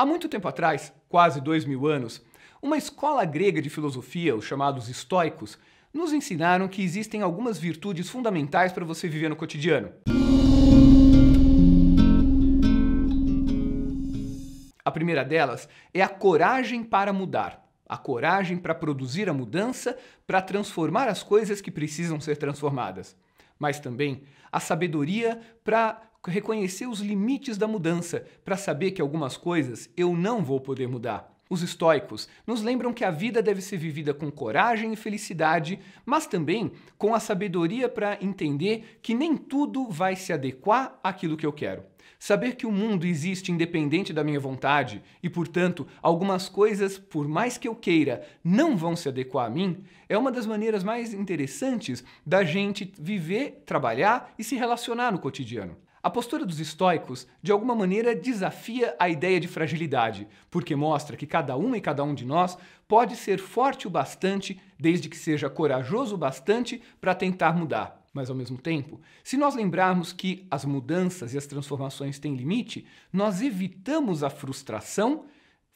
Há muito tempo atrás, quase dois mil anos, uma escola grega de filosofia, os chamados estoicos, nos ensinaram que existem algumas virtudes fundamentais para você viver no cotidiano. A primeira delas é a coragem para mudar. A coragem para produzir a mudança, para transformar as coisas que precisam ser transformadas. Mas também a sabedoria para reconhecer os limites da mudança para saber que algumas coisas eu não vou poder mudar. Os estoicos nos lembram que a vida deve ser vivida com coragem e felicidade, mas também com a sabedoria para entender que nem tudo vai se adequar àquilo que eu quero. Saber que o mundo existe independente da minha vontade e, portanto, algumas coisas, por mais que eu queira, não vão se adequar a mim, é uma das maneiras mais interessantes da gente viver, trabalhar e se relacionar no cotidiano. A postura dos estoicos, de alguma maneira, desafia a ideia de fragilidade, porque mostra que cada uma e cada um de nós pode ser forte o bastante, desde que seja corajoso o bastante para tentar mudar. Mas, ao mesmo tempo, se nós lembrarmos que as mudanças e as transformações têm limite, nós evitamos a frustração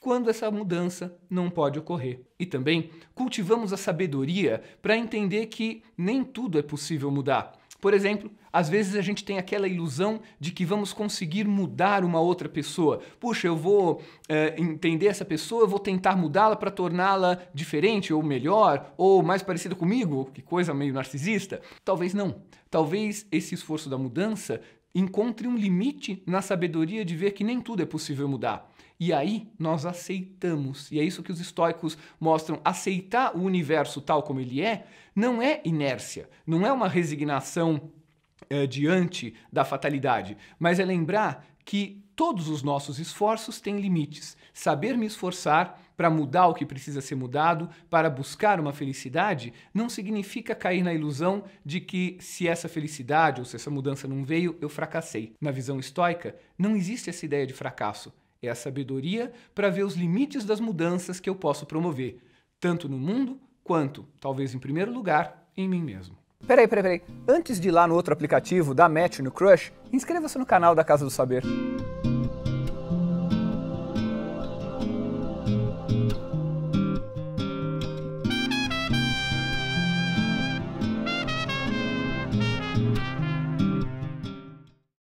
quando essa mudança não pode ocorrer. E também cultivamos a sabedoria para entender que nem tudo é possível mudar por exemplo, às vezes a gente tem aquela ilusão de que vamos conseguir mudar uma outra pessoa. Puxa, eu vou é, entender essa pessoa, eu vou tentar mudá-la para torná-la diferente ou melhor ou mais parecida comigo. Que coisa meio narcisista. Talvez não. Talvez esse esforço da mudança Encontre um limite na sabedoria de ver que nem tudo é possível mudar. E aí nós aceitamos. E é isso que os estoicos mostram. Aceitar o universo tal como ele é não é inércia, não é uma resignação eh, diante da fatalidade, mas é lembrar que todos os nossos esforços têm limites. Saber me esforçar para mudar o que precisa ser mudado, para buscar uma felicidade, não significa cair na ilusão de que se essa felicidade ou se essa mudança não veio, eu fracassei. Na visão estoica, não existe essa ideia de fracasso. É a sabedoria para ver os limites das mudanças que eu posso promover, tanto no mundo quanto, talvez em primeiro lugar, em mim mesmo. Peraí, peraí, peraí. Antes de ir lá no outro aplicativo, da Match no Crush, inscreva-se no canal da Casa do Saber.